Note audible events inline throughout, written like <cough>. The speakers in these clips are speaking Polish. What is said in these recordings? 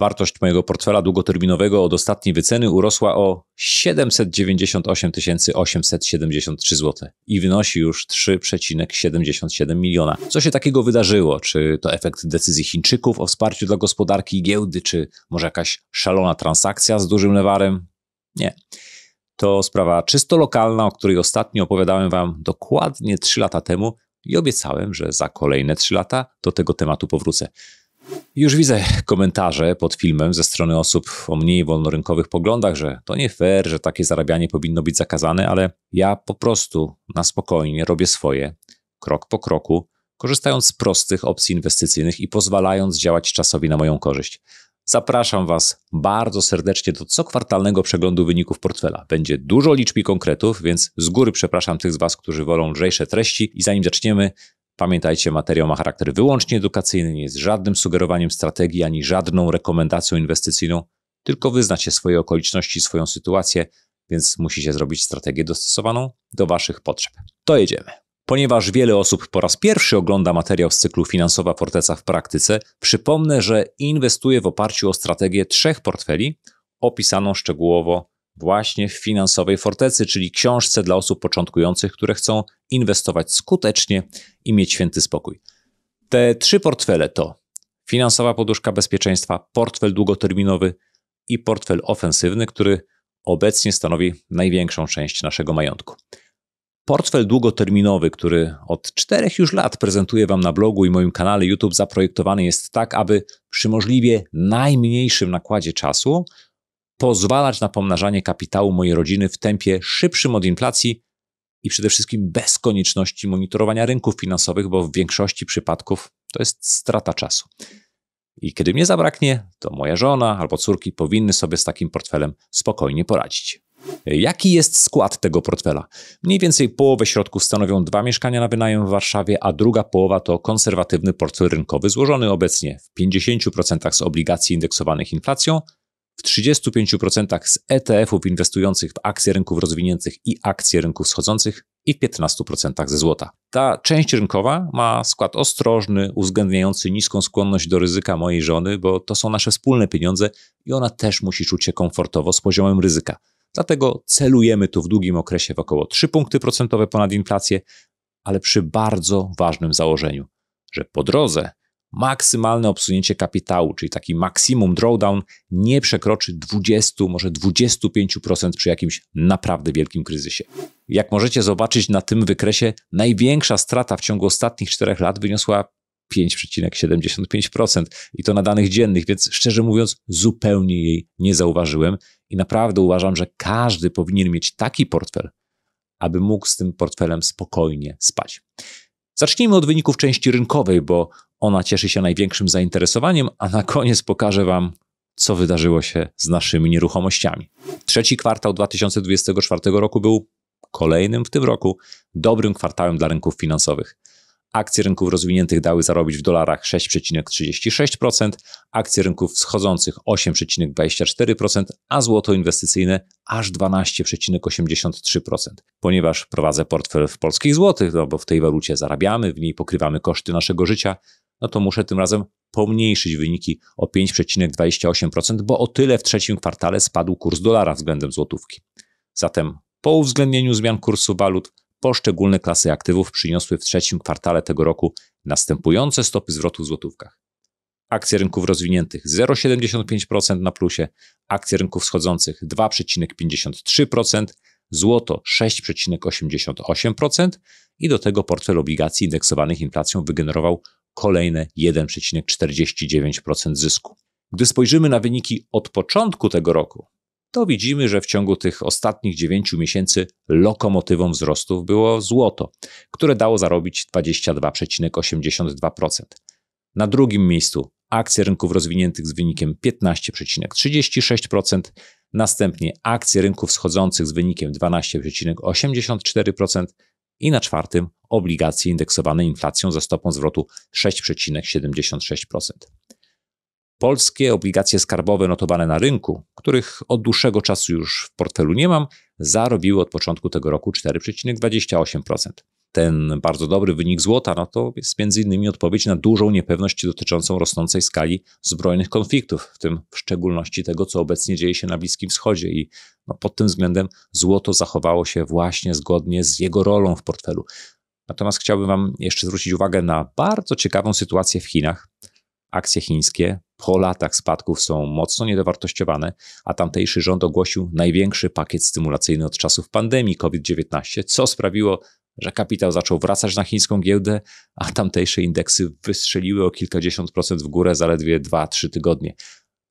Wartość mojego portfela długoterminowego od ostatniej wyceny urosła o 798 873 zł i wynosi już 3,77 miliona. Co się takiego wydarzyło? Czy to efekt decyzji Chińczyków o wsparciu dla gospodarki i giełdy, czy może jakaś szalona transakcja z dużym lewarem? Nie. To sprawa czysto lokalna, o której ostatnio opowiadałem Wam dokładnie 3 lata temu i obiecałem, że za kolejne 3 lata do tego tematu powrócę. Już widzę komentarze pod filmem ze strony osób o mniej wolnorynkowych poglądach, że to nie fair, że takie zarabianie powinno być zakazane, ale ja po prostu na spokojnie robię swoje, krok po kroku, korzystając z prostych opcji inwestycyjnych i pozwalając działać czasowi na moją korzyść. Zapraszam Was bardzo serdecznie do cokwartalnego przeglądu wyników portfela. Będzie dużo liczb i konkretów, więc z góry przepraszam tych z Was, którzy wolą lżejsze treści i zanim zaczniemy, Pamiętajcie, materiał ma charakter wyłącznie edukacyjny, nie jest żadnym sugerowaniem strategii ani żadną rekomendacją inwestycyjną, tylko wyznacie swoje okoliczności, swoją sytuację, więc musicie zrobić strategię dostosowaną do Waszych potrzeb. To jedziemy. Ponieważ wiele osób po raz pierwszy ogląda materiał z cyklu Finansowa Forteca w praktyce, przypomnę, że inwestuję w oparciu o strategię trzech portfeli opisaną szczegółowo właśnie w Finansowej Fortecy, czyli książce dla osób początkujących, które chcą inwestować skutecznie i mieć święty spokój. Te trzy portfele to finansowa poduszka bezpieczeństwa, portfel długoterminowy i portfel ofensywny, który obecnie stanowi największą część naszego majątku. Portfel długoterminowy, który od czterech już lat prezentuję Wam na blogu i moim kanale YouTube, zaprojektowany jest tak, aby przy możliwie najmniejszym nakładzie czasu pozwalać na pomnażanie kapitału mojej rodziny w tempie szybszym od inflacji i przede wszystkim bez konieczności monitorowania rynków finansowych, bo w większości przypadków to jest strata czasu. I kiedy mnie zabraknie, to moja żona albo córki powinny sobie z takim portfelem spokojnie poradzić. Jaki jest skład tego portfela? Mniej więcej połowę środków stanowią dwa mieszkania na wynajem w Warszawie, a druga połowa to konserwatywny portfel rynkowy złożony obecnie w 50% z obligacji indeksowanych inflacją, w 35% z ETF-ów inwestujących w akcje rynków rozwiniętych i akcje rynków schodzących i w 15% ze złota. Ta część rynkowa ma skład ostrożny, uwzględniający niską skłonność do ryzyka mojej żony, bo to są nasze wspólne pieniądze i ona też musi czuć się komfortowo z poziomem ryzyka. Dlatego celujemy tu w długim okresie w około 3 punkty procentowe ponad inflację, ale przy bardzo ważnym założeniu, że po drodze maksymalne obsunięcie kapitału, czyli taki maksimum drawdown, nie przekroczy 20, może 25% przy jakimś naprawdę wielkim kryzysie. Jak możecie zobaczyć na tym wykresie, największa strata w ciągu ostatnich 4 lat wyniosła 5,75% i to na danych dziennych, więc szczerze mówiąc, zupełnie jej nie zauważyłem i naprawdę uważam, że każdy powinien mieć taki portfel, aby mógł z tym portfelem spokojnie spać. Zacznijmy od wyników części rynkowej, bo ona cieszy się największym zainteresowaniem, a na koniec pokażę Wam, co wydarzyło się z naszymi nieruchomościami. Trzeci kwartał 2024 roku był kolejnym w tym roku dobrym kwartałem dla rynków finansowych. Akcje rynków rozwiniętych dały zarobić w dolarach 6,36%, akcje rynków wschodzących 8,24%, a złoto inwestycyjne aż 12,83%. Ponieważ prowadzę portfel w polskich złotych, no bo w tej walucie zarabiamy, w niej pokrywamy koszty naszego życia, no to muszę tym razem pomniejszyć wyniki o 5,28%, bo o tyle w trzecim kwartale spadł kurs dolara względem złotówki. Zatem po uwzględnieniu zmian kursu walut, poszczególne klasy aktywów przyniosły w trzecim kwartale tego roku następujące stopy zwrotu w złotówkach. Akcje rynków rozwiniętych 0,75% na plusie, akcje rynków wschodzących 2,53%, złoto 6,88% i do tego portfel obligacji indeksowanych inflacją wygenerował kolejne 1,49% zysku. Gdy spojrzymy na wyniki od początku tego roku, to widzimy, że w ciągu tych ostatnich 9 miesięcy lokomotywą wzrostów było złoto, które dało zarobić 22,82%. Na drugim miejscu akcje rynków rozwiniętych z wynikiem 15,36%, następnie akcje rynków wschodzących z wynikiem 12,84%, i na czwartym obligacje indeksowane inflacją ze stopą zwrotu 6,76%. Polskie obligacje skarbowe notowane na rynku, których od dłuższego czasu już w portfelu nie mam, zarobiły od początku tego roku 4,28% ten bardzo dobry wynik złota, no to jest między innymi odpowiedź na dużą niepewność dotyczącą rosnącej skali zbrojnych konfliktów, w tym w szczególności tego, co obecnie dzieje się na Bliskim Wschodzie i no, pod tym względem złoto zachowało się właśnie zgodnie z jego rolą w portfelu. Natomiast chciałbym Wam jeszcze zwrócić uwagę na bardzo ciekawą sytuację w Chinach. Akcje chińskie po latach spadków są mocno niedowartościowane, a tamtejszy rząd ogłosił największy pakiet stymulacyjny od czasów pandemii COVID-19, co sprawiło, że kapitał zaczął wracać na chińską giełdę, a tamtejsze indeksy wystrzeliły o kilkadziesiąt procent w górę zaledwie 2-3 tygodnie.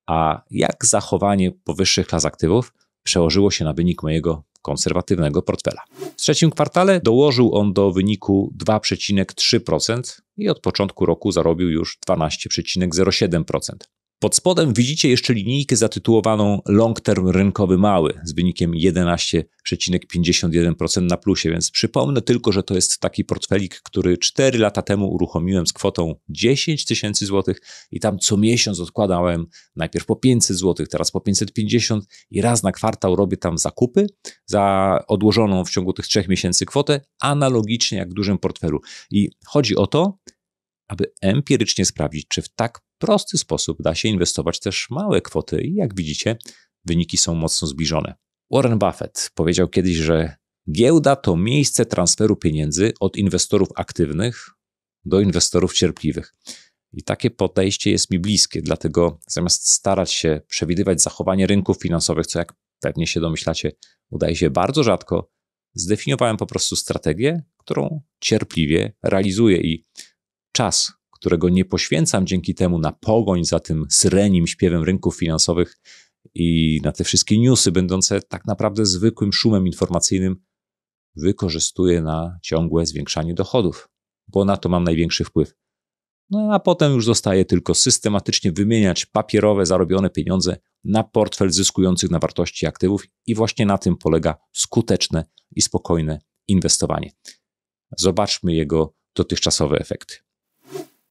A jak zachowanie powyższych klas aktywów przełożyło się na wynik mojego konserwatywnego portfela. W trzecim kwartale dołożył on do wyniku 2,3% i od początku roku zarobił już 12,07%. Pod spodem widzicie jeszcze linijkę zatytułowaną Long Term Rynkowy Mały z wynikiem 11,51% na plusie, więc przypomnę tylko, że to jest taki portfelik, który 4 lata temu uruchomiłem z kwotą 10 tysięcy złotych i tam co miesiąc odkładałem najpierw po 500 złotych, teraz po 550 i raz na kwartał robię tam zakupy za odłożoną w ciągu tych 3 miesięcy kwotę, analogicznie jak w dużym portfelu. I chodzi o to, aby empirycznie sprawdzić, czy w tak prosty sposób da się inwestować też małe kwoty i jak widzicie, wyniki są mocno zbliżone. Warren Buffett powiedział kiedyś, że giełda to miejsce transferu pieniędzy od inwestorów aktywnych do inwestorów cierpliwych. I takie podejście jest mi bliskie, dlatego zamiast starać się przewidywać zachowanie rynków finansowych, co jak pewnie się domyślacie, udaje się bardzo rzadko, zdefiniowałem po prostu strategię, którą cierpliwie realizuję i Czas, którego nie poświęcam dzięki temu na pogoń za tym syrenim śpiewem rynków finansowych i na te wszystkie newsy będące tak naprawdę zwykłym szumem informacyjnym, wykorzystuję na ciągłe zwiększanie dochodów, bo na to mam największy wpływ. No a potem już zostaje tylko systematycznie wymieniać papierowe zarobione pieniądze na portfel zyskujących na wartości aktywów i właśnie na tym polega skuteczne i spokojne inwestowanie. Zobaczmy jego dotychczasowe efekty.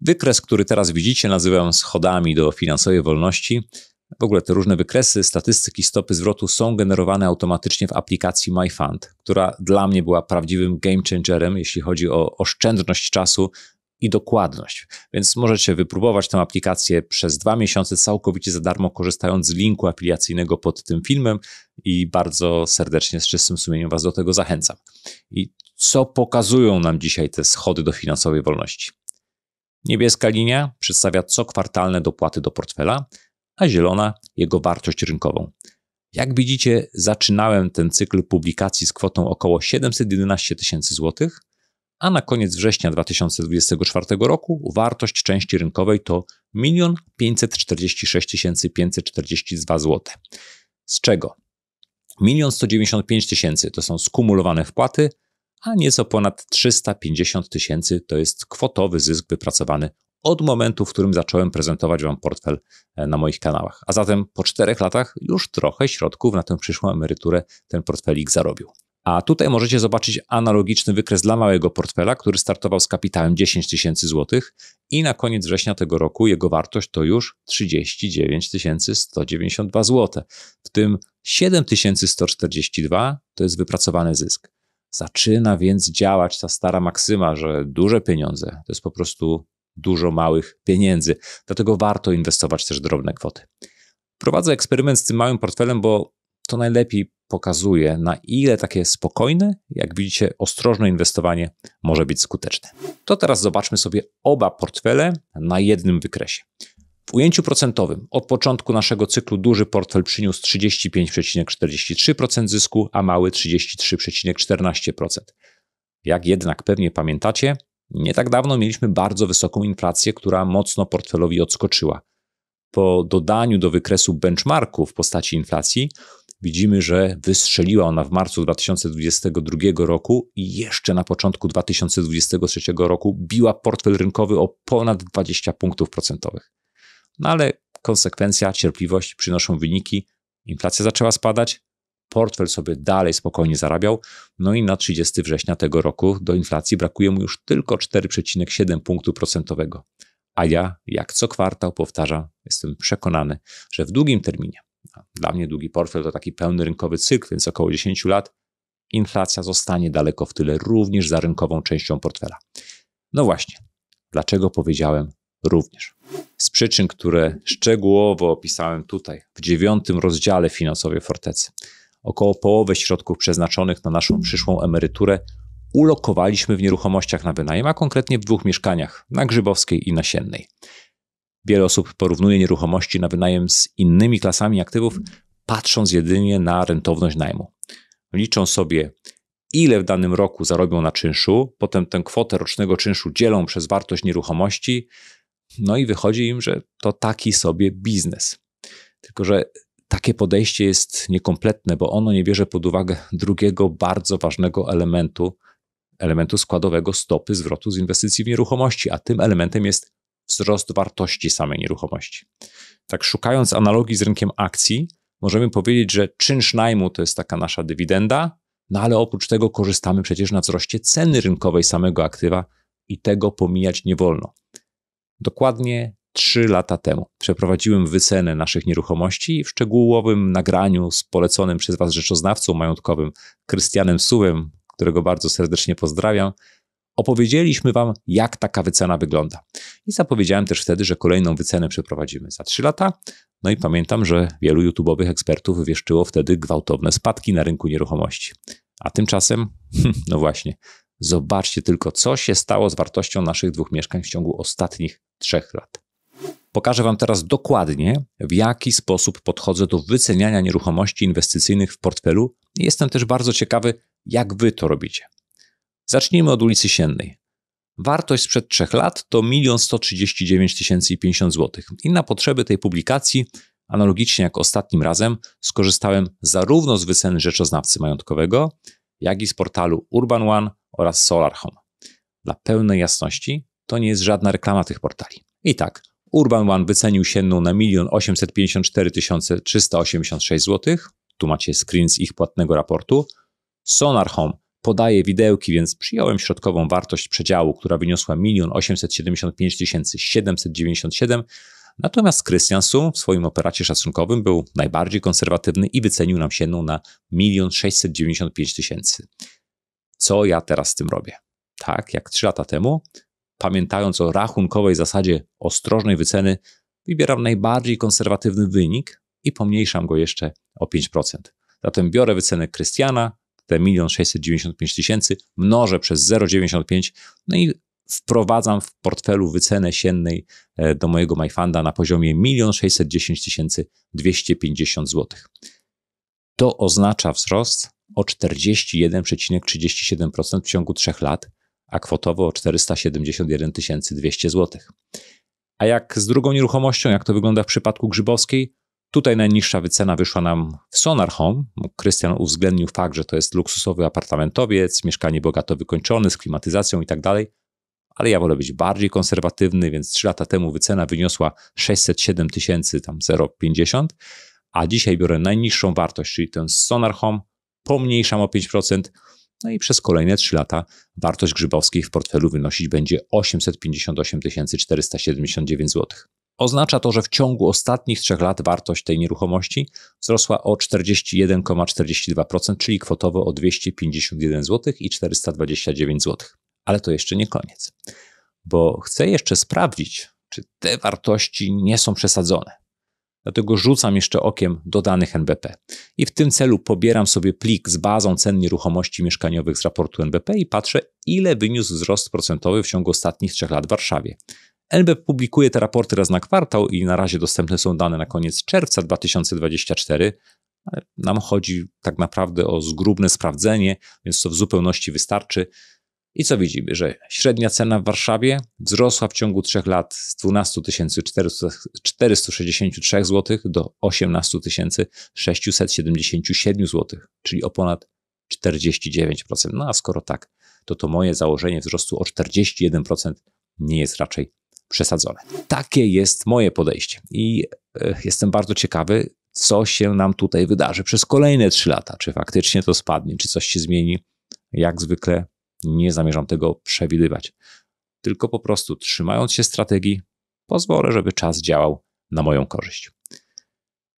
Wykres, który teraz widzicie, nazywam schodami do finansowej wolności. W ogóle te różne wykresy, statystyki, stopy zwrotu są generowane automatycznie w aplikacji MyFund, która dla mnie była prawdziwym game changerem, jeśli chodzi o oszczędność czasu i dokładność. Więc możecie wypróbować tę aplikację przez dwa miesiące całkowicie za darmo, korzystając z linku afiliacyjnego pod tym filmem i bardzo serdecznie, z czystym sumieniem Was do tego zachęcam. I co pokazują nam dzisiaj te schody do finansowej wolności? Niebieska linia przedstawia cokwartalne dopłaty do portfela, a zielona jego wartość rynkową. Jak widzicie, zaczynałem ten cykl publikacji z kwotą około 711 tysięcy złotych, a na koniec września 2024 roku wartość części rynkowej to 1 546 542 zł. Z czego 1 195 000 to są skumulowane wpłaty, a nieco ponad 350 tysięcy to jest kwotowy zysk wypracowany od momentu, w którym zacząłem prezentować Wam portfel e, na moich kanałach. A zatem po czterech latach już trochę środków na tę przyszłą emeryturę ten portfelik zarobił. A tutaj możecie zobaczyć analogiczny wykres dla małego portfela, który startował z kapitałem 10 tysięcy złotych i na koniec września tego roku jego wartość to już 39 192 zł, w tym 7142 to jest wypracowany zysk. Zaczyna więc działać ta stara maksyma, że duże pieniądze to jest po prostu dużo małych pieniędzy. Dlatego warto inwestować też drobne kwoty. Prowadzę eksperyment z tym małym portfelem, bo to najlepiej pokazuje, na ile takie spokojne, jak widzicie, ostrożne inwestowanie może być skuteczne. To teraz zobaczmy sobie oba portfele na jednym wykresie. W ujęciu procentowym od początku naszego cyklu duży portfel przyniósł 35,43% zysku, a mały 33,14%. Jak jednak pewnie pamiętacie, nie tak dawno mieliśmy bardzo wysoką inflację, która mocno portfelowi odskoczyła. Po dodaniu do wykresu benchmarku w postaci inflacji widzimy, że wystrzeliła ona w marcu 2022 roku i jeszcze na początku 2023 roku biła portfel rynkowy o ponad 20 punktów procentowych. No ale konsekwencja, cierpliwość przynoszą wyniki. Inflacja zaczęła spadać, portfel sobie dalej spokojnie zarabiał, no i na 30 września tego roku do inflacji brakuje mu już tylko 4,7 punktu procentowego. A ja, jak co kwartał powtarzam, jestem przekonany, że w długim terminie, dla mnie długi portfel to taki pełny rynkowy cykl, więc około 10 lat, inflacja zostanie daleko w tyle również za rynkową częścią portfela. No właśnie, dlaczego powiedziałem również. Z przyczyn, które szczegółowo opisałem tutaj, w dziewiątym rozdziale finansowej fortecy, około połowę środków przeznaczonych na naszą przyszłą emeryturę ulokowaliśmy w nieruchomościach na wynajem, a konkretnie w dwóch mieszkaniach, na Grzybowskiej i na Siennej. Wiele osób porównuje nieruchomości na wynajem z innymi klasami aktywów, patrząc jedynie na rentowność najmu. Liczą sobie, ile w danym roku zarobią na czynszu, potem tę kwotę rocznego czynszu dzielą przez wartość nieruchomości, no i wychodzi im, że to taki sobie biznes. Tylko, że takie podejście jest niekompletne, bo ono nie bierze pod uwagę drugiego bardzo ważnego elementu, elementu składowego stopy zwrotu z inwestycji w nieruchomości, a tym elementem jest wzrost wartości samej nieruchomości. Tak, szukając analogii z rynkiem akcji, możemy powiedzieć, że czynsz najmu to jest taka nasza dywidenda, no ale oprócz tego korzystamy przecież na wzroście ceny rynkowej samego aktywa i tego pomijać nie wolno. Dokładnie 3 lata temu przeprowadziłem wycenę naszych nieruchomości i w szczegółowym nagraniu z poleconym przez Was rzeczoznawcą majątkowym Krystianem Suwem, którego bardzo serdecznie pozdrawiam, opowiedzieliśmy Wam, jak taka wycena wygląda. I zapowiedziałem też wtedy, że kolejną wycenę przeprowadzimy za 3 lata. No i pamiętam, że wielu YouTube'owych ekspertów wieszczyło wtedy gwałtowne spadki na rynku nieruchomości. A tymczasem, <laughs> no właśnie, Zobaczcie tylko, co się stało z wartością naszych dwóch mieszkań w ciągu ostatnich trzech lat. Pokażę Wam teraz dokładnie, w jaki sposób podchodzę do wyceniania nieruchomości inwestycyjnych w portfelu i jestem też bardzo ciekawy, jak Wy to robicie. Zacznijmy od ulicy Siennej. Wartość sprzed trzech lat to 1 139 050 zł i na potrzeby tej publikacji, analogicznie jak ostatnim razem, skorzystałem zarówno z wyceny rzeczoznawcy majątkowego, jak i z portalu Urban One oraz Solar Home. Dla pełnej jasności, to nie jest żadna reklama tych portali. I tak, Urban One wycenił się na 1 854 386 zł. Tu macie screen z ich płatnego raportu. Sonar Home podaje widełki, więc przyjąłem środkową wartość przedziału, która wyniosła 1 875 797. Natomiast Christian Sum w swoim operacie szacunkowym był najbardziej konserwatywny i wycenił nam się na 1 695 000 co ja teraz z tym robię. Tak jak trzy lata temu, pamiętając o rachunkowej zasadzie ostrożnej wyceny, wybieram najbardziej konserwatywny wynik i pomniejszam go jeszcze o 5%. Zatem biorę wycenę Krystiana, te 1 695 tysięcy, mnożę przez 0,95, no i wprowadzam w portfelu wycenę siennej e, do mojego MyFunda na poziomie 1 610 250 zł. To oznacza wzrost o 41,37% w ciągu 3 lat, a kwotowo o 471 200 zł. A jak z drugą nieruchomością, jak to wygląda w przypadku Grzybowskiej? Tutaj najniższa wycena wyszła nam w Sonar Home. Krystian uwzględnił fakt, że to jest luksusowy apartamentowiec, mieszkanie bogato wykończone, z klimatyzacją i tak dalej. Ale ja wolę być bardziej konserwatywny, więc 3 lata temu wycena wyniosła 607 tysięcy, tam 0,50, a dzisiaj biorę najniższą wartość, czyli ten Sonar Home pomniejszam o 5%. No i przez kolejne 3 lata wartość Grzybowskiej w portfelu wynosić będzie 858 479 zł. Oznacza to, że w ciągu ostatnich 3 lat wartość tej nieruchomości wzrosła o 41,42%, czyli kwotowo o 251 zł i 429 zł. Ale to jeszcze nie koniec, bo chcę jeszcze sprawdzić, czy te wartości nie są przesadzone dlatego rzucam jeszcze okiem do danych NBP. I w tym celu pobieram sobie plik z bazą cen nieruchomości mieszkaniowych z raportu NBP i patrzę, ile wyniósł wzrost procentowy w ciągu ostatnich trzech lat w Warszawie. NBP publikuje te raporty raz na kwartał i na razie dostępne są dane na koniec czerwca 2024, ale nam chodzi tak naprawdę o zgrubne sprawdzenie, więc to w zupełności wystarczy. I co widzimy, że średnia cena w Warszawie wzrosła w ciągu 3 lat z 12 463 zł do 18 677 zł, czyli o ponad 49%. No a skoro tak, to to moje założenie wzrostu o 41% nie jest raczej przesadzone. Takie jest moje podejście i e, jestem bardzo ciekawy, co się nam tutaj wydarzy przez kolejne 3 lata. Czy faktycznie to spadnie, czy coś się zmieni. Jak zwykle nie zamierzam tego przewidywać. Tylko po prostu trzymając się strategii, pozwolę, żeby czas działał na moją korzyść.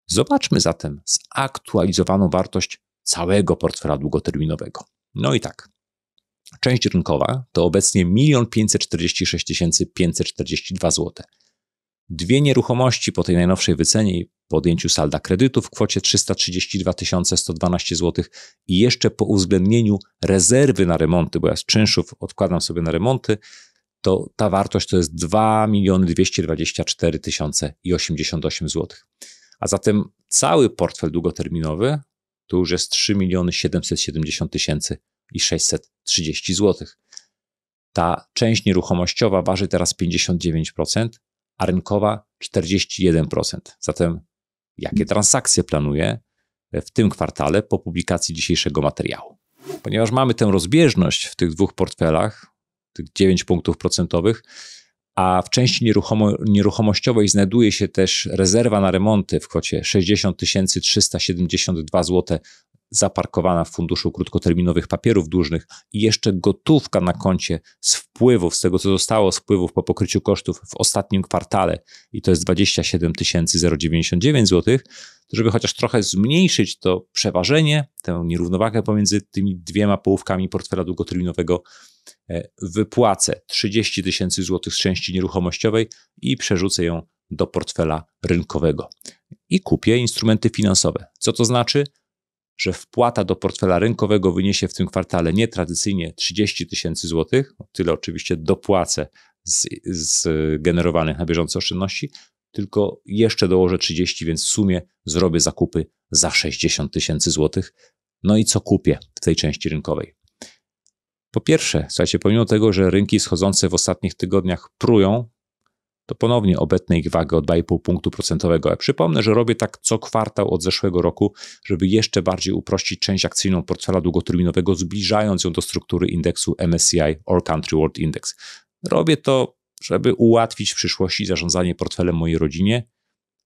Zobaczmy zatem zaktualizowaną wartość całego portfela długoterminowego. No i tak. Część rynkowa to obecnie 1 546 542 zł. Dwie nieruchomości po tej najnowszej wycenie po odjęciu salda kredytu w kwocie 332 112 zł i jeszcze po uwzględnieniu rezerwy na remonty, bo ja z czynszów odkładam sobie na remonty, to ta wartość to jest 2 224 088 zł. A zatem cały portfel długoterminowy to już jest 3 770 630 zł. Ta część nieruchomościowa waży teraz 59%, a rynkowa 41%. Zatem jakie transakcje planuje w tym kwartale po publikacji dzisiejszego materiału. Ponieważ mamy tę rozbieżność w tych dwóch portfelach, tych 9 punktów procentowych, a w części nieruchomo nieruchomościowej znajduje się też rezerwa na remonty w kwocie 60 372 zł zaparkowana w funduszu krótkoterminowych papierów dłużnych i jeszcze gotówka na koncie z wpływów, z tego co zostało z wpływów po pokryciu kosztów w ostatnim kwartale i to jest 27 099 zł, to żeby chociaż trochę zmniejszyć to przeważenie, tę nierównowagę pomiędzy tymi dwiema połówkami portfela długoterminowego, e, wypłacę 30 tysięcy złotych z części nieruchomościowej i przerzucę ją do portfela rynkowego i kupię instrumenty finansowe. Co to znaczy? że wpłata do portfela rynkowego wyniesie w tym kwartale nietradycyjnie 30 tysięcy złotych, tyle oczywiście dopłacę z, z generowanych na bieżąco oszczędności, tylko jeszcze dołożę 30, więc w sumie zrobię zakupy za 60 tysięcy złotych. No i co kupię w tej części rynkowej? Po pierwsze, słuchajcie, pomimo tego, że rynki schodzące w ostatnich tygodniach prują, to ponownie obetnę ich wagę o 2,5 punktu procentowego. Ja przypomnę, że robię tak co kwartał od zeszłego roku, żeby jeszcze bardziej uprościć część akcyjną portfela długoterminowego, zbliżając ją do struktury indeksu MSCI All Country World Index. Robię to, żeby ułatwić w przyszłości zarządzanie portfelem mojej rodzinie,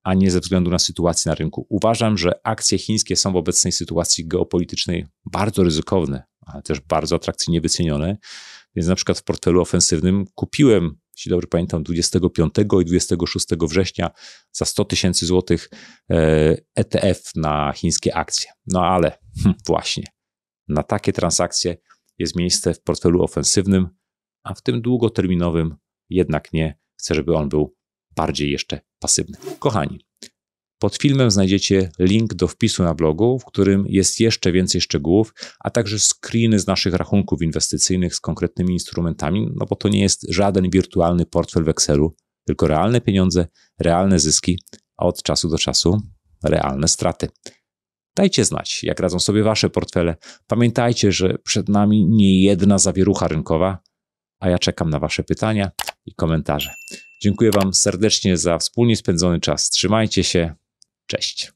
a nie ze względu na sytuację na rynku. Uważam, że akcje chińskie są w obecnej sytuacji geopolitycznej bardzo ryzykowne, ale też bardzo atrakcyjnie wycenione. Więc na przykład w portfelu ofensywnym kupiłem jeśli dobrze pamiętam, 25 i 26 września za 100 tysięcy złotych ETF e na chińskie akcje. No ale hm, właśnie, na takie transakcje jest miejsce w portfelu ofensywnym, a w tym długoterminowym jednak nie. Chcę, żeby on był bardziej jeszcze pasywny. Kochani, pod filmem znajdziecie link do wpisu na blogu, w którym jest jeszcze więcej szczegółów, a także screeny z naszych rachunków inwestycyjnych z konkretnymi instrumentami, no bo to nie jest żaden wirtualny portfel w Excelu, tylko realne pieniądze, realne zyski, a od czasu do czasu realne straty. Dajcie znać, jak radzą sobie wasze portfele. Pamiętajcie, że przed nami nie jedna zawierucha rynkowa, a ja czekam na wasze pytania i komentarze. Dziękuję wam serdecznie za wspólnie spędzony czas. Trzymajcie się. Cześć.